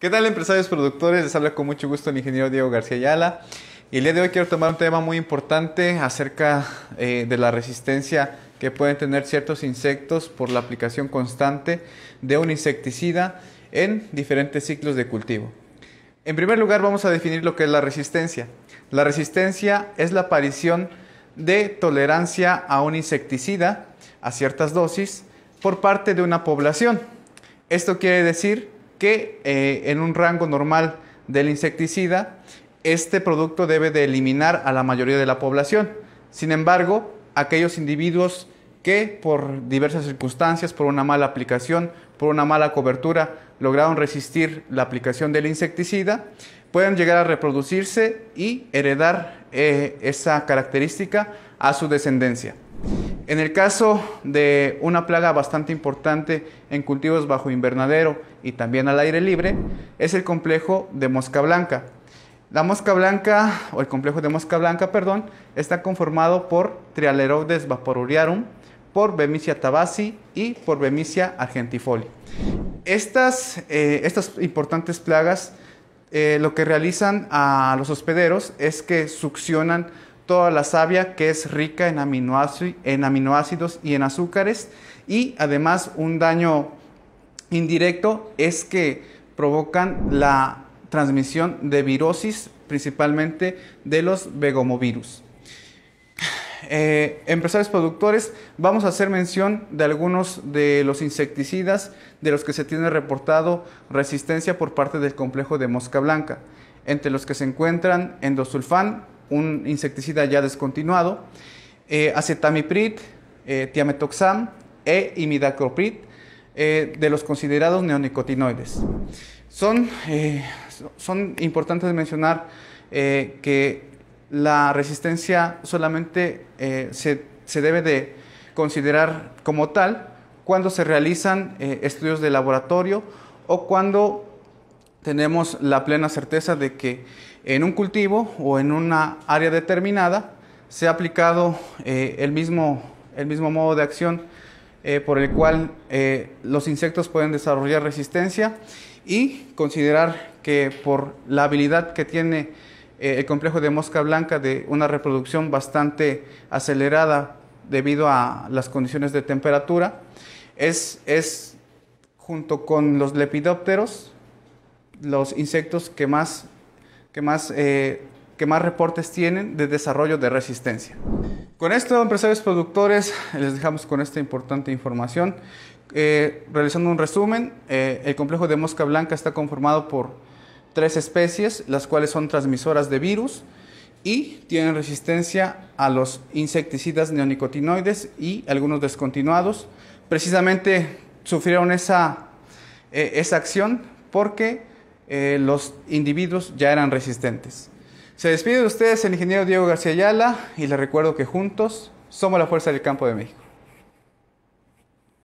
¿Qué tal empresarios productores? Les habla con mucho gusto el ingeniero Diego García Ayala. Y el día de hoy quiero tomar un tema muy importante acerca eh, de la resistencia que pueden tener ciertos insectos por la aplicación constante de un insecticida en diferentes ciclos de cultivo. En primer lugar vamos a definir lo que es la resistencia. La resistencia es la aparición de tolerancia a un insecticida a ciertas dosis por parte de una población. Esto quiere decir que eh, en un rango normal del insecticida, este producto debe de eliminar a la mayoría de la población. Sin embargo, aquellos individuos que por diversas circunstancias, por una mala aplicación, por una mala cobertura, lograron resistir la aplicación del insecticida, pueden llegar a reproducirse y heredar eh, esa característica a su descendencia. En el caso de una plaga bastante importante en cultivos bajo invernadero y también al aire libre, es el complejo de mosca blanca. La mosca blanca, o el complejo de mosca blanca, perdón, está conformado por Trialerodes vaporuriarum, por Bemicia tabasi y por Bemicia argentifoli. Estas, eh, estas importantes plagas eh, lo que realizan a los hospederos es que succionan toda la savia que es rica en, aminoácidos y en azúcares y además un daño indirecto es que provocan la transmisión de virosis principalmente de los begomovirus. Eh, empresarios productores, vamos a hacer mención de algunos de los insecticidas de los que se tiene reportado resistencia por parte del complejo de mosca blanca, entre los que se encuentran endosulfán, un insecticida ya descontinuado, eh, acetamiprid, eh, tiametoxam e imidacloprid, eh, de los considerados neonicotinoides. Son, son importantes mencionar que la resistencia solamente se, se, debe de considerar como tal cuando se realizan estudios de laboratorio o cuando tenemos la plena certeza de que en un cultivo o en una área determinada se ha aplicado eh, el, mismo, el mismo modo de acción eh, por el cual eh, los insectos pueden desarrollar resistencia y considerar que por la habilidad que tiene el complejo de mosca blanca de una reproducción bastante acelerada debido a las condiciones de temperatura, es junto con los lepidópteros los insectos que más, que más, eh, que más reportes tienen de desarrollo de resistencia. Con esto, empresarios productores, les dejamos con esta importante información. Eh, realizando un resumen, eh, el complejo de mosca blanca está conformado por tres especies, las cuales son transmisoras de virus y tienen resistencia a los insecticidas neonicotinoides y algunos descontinuados. Precisamente sufrieron esa, esa acción porque eh, los individuos ya eran resistentes. Se despide de ustedes el ingeniero Diego García Ayala y les recuerdo que juntos somos la fuerza del campo de México.